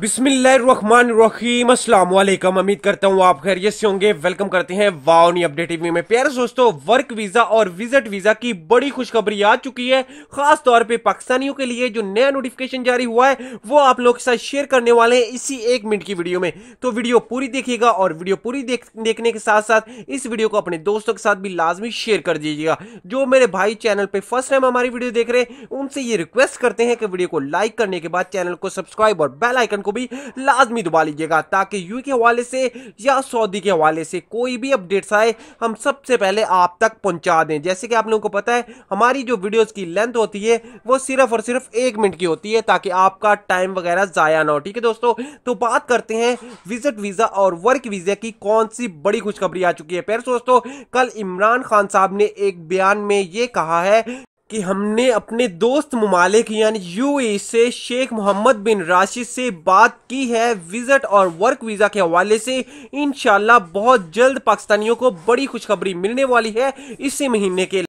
बिस्मिल्लाम असलम उम्मीद करता हूँ आप खैरियत से होंगे वेलकम करते हैं वाओनी अपडेट टीवी में प्यारे दोस्तों वर्क वीज़ा और विजिट वीज़ा की बड़ी खुशखबरी आ चुकी है खास तौर पे पाकिस्तानियों के लिए जो नया नोटिफिकेशन जारी हुआ है वो आप लोगों के साथ शेयर करने वाले हैं इसी एक मिनट की वीडियो में तो वीडियो पूरी देखिएगा और वीडियो पूरी देख, देखने के साथ साथ इस वीडियो को अपने दोस्तों के साथ भी लाजमी शेयर कर दीजिएगा जो मेरे भाई चैनल पर फर्स्ट टाइम हमारी वीडियो देख रहे हैं उनसे ये रिक्वेस्ट करते हैं कि वीडियो को लाइक करने के बाद चैनल को सब्सक्राइब और बेलाइकन को भी लाजमी दबा लीजिएगा ताकि यू के हवाले से या सऊदी के हवाले से कोई भी अपडेट्स आए हम सबसे पहले आप तक पहुंचा दें जैसे कि आप लोगों को पता है हमारी जो वीडियोस की लेंथ होती है वो सिर्फ और सिर्फ एक मिनट की होती है ताकि आपका टाइम वगैरह ज़ाया ना हो ठीक है दोस्तों तो बात करते हैं विजिट वीज़ा और वर्क वीज़ा की कौन सी बड़ी खुशखबरी आ चुकी है पैर दोस्तों कल इमरान खान साहब ने एक बयान में ये कहा है कि हमने अपने दोस्त ममालिक यानी यूए से शेख मोहम्मद बिन राशिद से बात की है विज़िट और वर्क वीज़ा के हवाले से इन बहुत जल्द पाकिस्तानियों को बड़ी खुशखबरी मिलने वाली है इसी महीने के